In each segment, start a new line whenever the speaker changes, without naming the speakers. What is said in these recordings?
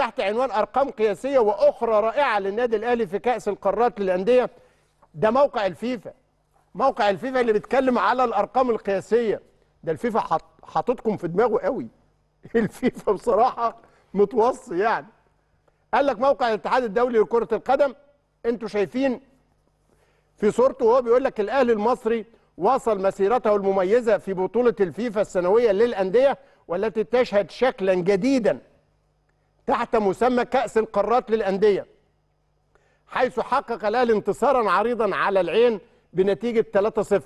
تحت عنوان ارقام قياسيه واخرى رائعه للنادي الاهلي في كاس القارات للانديه ده موقع الفيفا موقع الفيفا اللي بيتكلم على الارقام القياسيه ده الفيفا حاططكم في دماغه قوي الفيفا بصراحه متوصي يعني قال لك موقع الاتحاد الدولي لكره القدم انتوا شايفين في صورته وهو بيقول لك الاهلي المصري واصل مسيرته المميزه في بطوله الفيفا السنويه للانديه والتي تشهد شكلا جديدا تحت مسمى كأس القارات للأندية حيث حقق الأهلي انتصارا عريضا على العين بنتيجة 3-0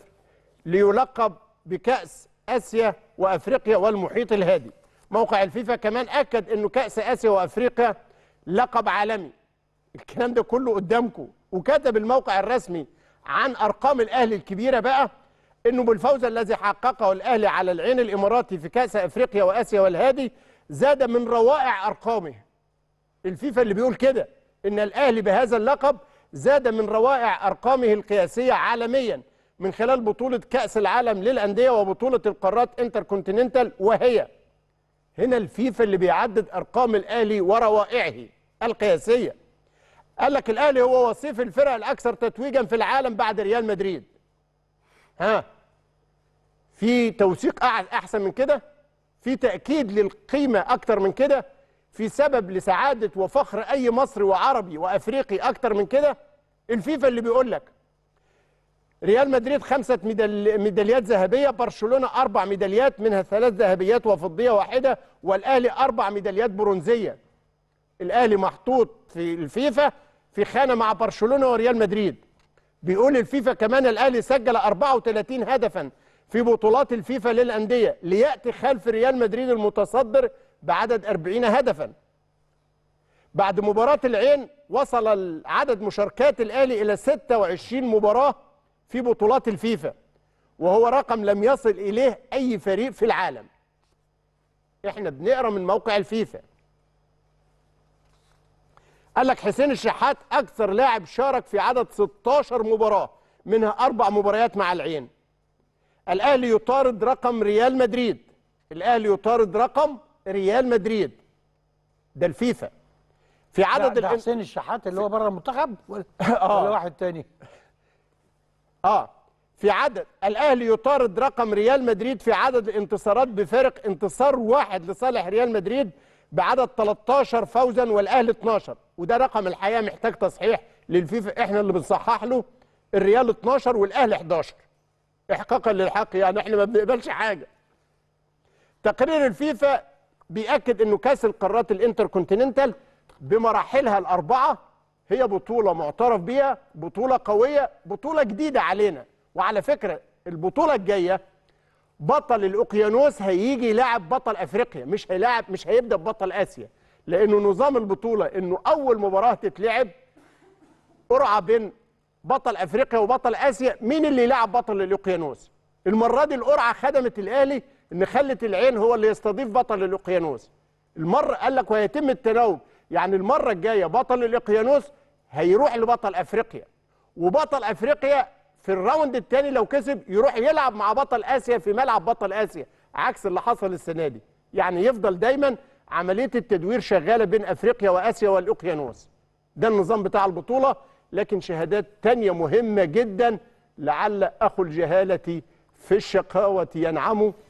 ليلقب بكأس آسيا وأفريقيا والمحيط الهادي موقع الفيفا كمان أكد أنه كأس آسيا وأفريقيا لقب عالمي الكلام ده كله قدامكم وكتب الموقع الرسمي عن أرقام الأهلي الكبيرة بقى أنه بالفوز الذي حققه الأهلي على العين الإماراتي في كأس أفريقيا وآسيا والهادي زاد من روائع ارقامه الفيفا اللي بيقول كده ان الاهلي بهذا اللقب زاد من روائع ارقامه القياسيه عالميا من خلال بطوله كاس العالم للانديه وبطوله القارات انتركونتيننتال وهي هنا الفيفا اللي بيعدد ارقام الاهلي وروائعه القياسيه قال لك الاهلي هو وصيف الفرق الاكثر تتويجا في العالم بعد ريال مدريد ها في توثيق احسن من كده في تأكيد للقيمة أكتر من كده في سبب لسعادة وفخر أي مصري وعربي وأفريقي أكتر من كده الفيفا اللي بيقول لك ريال مدريد خمسة ميداليات ذهبية برشلونة أربع ميداليات منها ثلاث ذهبيات وفضية واحدة والأهلي أربع ميداليات برونزية الأهلي محطوط في الفيفا في خانة مع برشلونة وريال مدريد بيقول الفيفا كمان الأهلي سجل 34 هدفا في بطولات الفيفا للأندية ليأتي خلف ريال مدريد المتصدر بعدد 40 هدفا بعد مباراة العين وصل عدد مشاركات الأهلي إلى 26 مباراة في بطولات الفيفا وهو رقم لم يصل إليه أي فريق في العالم احنا بنقرا من موقع الفيفا قال لك حسين الشحات أكثر لاعب شارك في عدد 16 مباراة منها أربع مباريات مع العين الاهلي يطارد رقم ريال مدريد الاهلي يطارد رقم ريال مدريد ده الفيفا في عدد ده حسين الشحات اللي هو بره المنتخب ولا, آه. ولا واحد تاني اه في عدد الاهلي يطارد رقم ريال مدريد في عدد الانتصارات بفارق انتصار واحد لصالح ريال مدريد بعدد 13 فوزا والاهلي 12 وده رقم الحقيقه محتاج تصحيح للفيفا احنا اللي بنصحح له الريال 12 والاهلي 11 احقاقا للحق يعني احنا ما بنقبلش حاجه تقرير الفيفا بيأكد انه كاس القارات الانتركونتيننتال بمراحلها الاربعه هي بطوله معترف بيها بطوله قويه بطوله جديده علينا وعلى فكره البطوله الجايه بطل الاوقيانوس هيجي يلاعب بطل افريقيا مش هيلاعب مش هيبدا ببطل اسيا لانه نظام البطوله انه اول مباراه تتلعب قرعه بين بطل افريقيا وبطل اسيا مين اللي لعب بطل الاوقيانوس المره دي القرعه خدمت الاهلي ان خلت العين هو اللي يستضيف بطل الاوقيانوس المره قال لك وهيتم التناوب يعني المره الجايه بطل الاوقيانوس هيروح لبطل افريقيا وبطل افريقيا في الراوند الثاني لو كسب يروح يلعب مع بطل اسيا في ملعب بطل اسيا عكس اللي حصل السنه دي يعني يفضل دايما عمليه التدوير شغاله بين افريقيا واسيا والاوقيانوس ده النظام بتاع البطوله لكن شهادات تانية مهمة جدا لعل أخو الجهالة في الشقاوة ينعم